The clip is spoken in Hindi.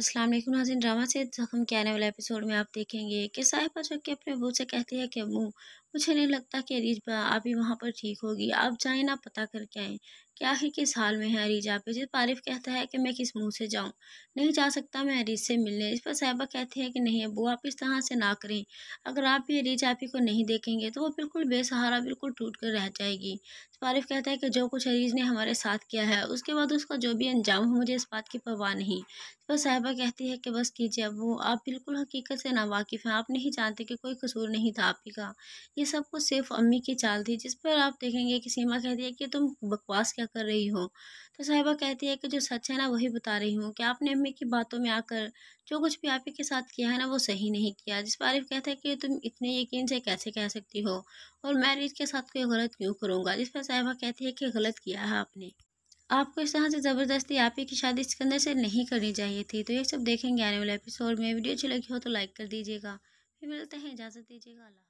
अस्सलाम वालेकुम नाजिन ड्रामा से जख्म के आने वाले एपिसोड में आप देखेंगे कि साहिबा जो कि अपने अबू से कहती है कि अबू मुझे नहीं लगता कि आप ही वहाँ पर ठीक होगी आप जाए ना पता करके आएँ कि आखिर किस हाल में है अरीज आप जिस आरिफ कहता है कि मैं किस मुंह से जाऊँ नहीं जा सकता मैं अरीज से मिलने इस पर साहिबा कहती है कि नहीं अबू आप इस तरह से ना करें अगर आप भी अरीज आप ही को नहीं देखेंगे तो वो बिल्कुल बेसहारा बिल्कुल टूट कर रह जाएगी आरिफ कहता है कि जो कुछ अरीज ने हमारे साथ किया है उसके बाद उसका जो भी अंजाम हो मुझे इस बात की परवाह नहीं इस पर साहिबा पापा कहती है कि बस कीजिए अब वो आप बिल्कुल हकीकत से ना वाकिफ़ हैं आप नहीं जानते कि कोई कसूर नहीं था आप ही का ये सब कुछ सिर्फ अम्मी की चाल थी जिस पर आप देखेंगे कि सीमा कहती है कि तुम बकवास क्या कर रही हो तो साहिबा कहती है कि जो सच है ना वही बता रही हूँ कि आपने अम्मी की बातों में आकर जो कुछ भी आप ही के साथ किया है ना वो सही नहीं किया जिस पर आरिफ कहता है कि तुम इतने यकीन से कैसे कह सकती हो और मैं के साथ कोई गलत क्यों करूँगा जिस पर साहिबा कहती है कि गलत किया है आपने आपको इस तरह से ज़बरदस्ती आप ही की शादी सिकंदर से नहीं करनी चाहिए थी तो ये सब देखेंगे आने वाले एपिसोड में वीडियो अच्छी लगी हो तो लाइक कर दीजिएगा फिर मिलते हैं इजाज़त दीजिएगा अल्लाह